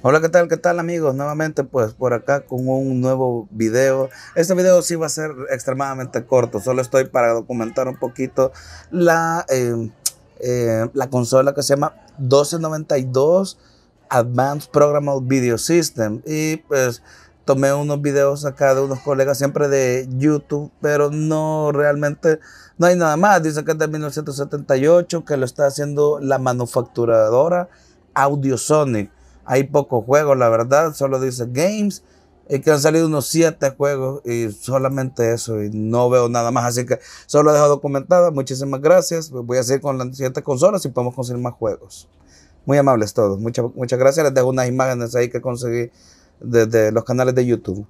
Hola, ¿qué tal? ¿Qué tal amigos? Nuevamente pues por acá con un nuevo video. Este video sí va a ser extremadamente corto, solo estoy para documentar un poquito la, em, eh, la consola que se llama 1292 Advanced Programmable Video System. Y pues tomé unos videos acá de unos colegas siempre de YouTube, pero no realmente, no hay nada más. Dice que es de 1978, que lo está haciendo la manufacturadora Audiosonic hay pocos juegos, la verdad, solo dice games. Y que han salido unos siete juegos y solamente eso, y no veo nada más. Así que solo dejo documentada. Muchísimas gracias. Voy a seguir con las siguientes consolas y podemos conseguir más juegos. Muy amables todos. Muchas, muchas gracias. Les dejo unas imágenes ahí que conseguí desde los canales de YouTube.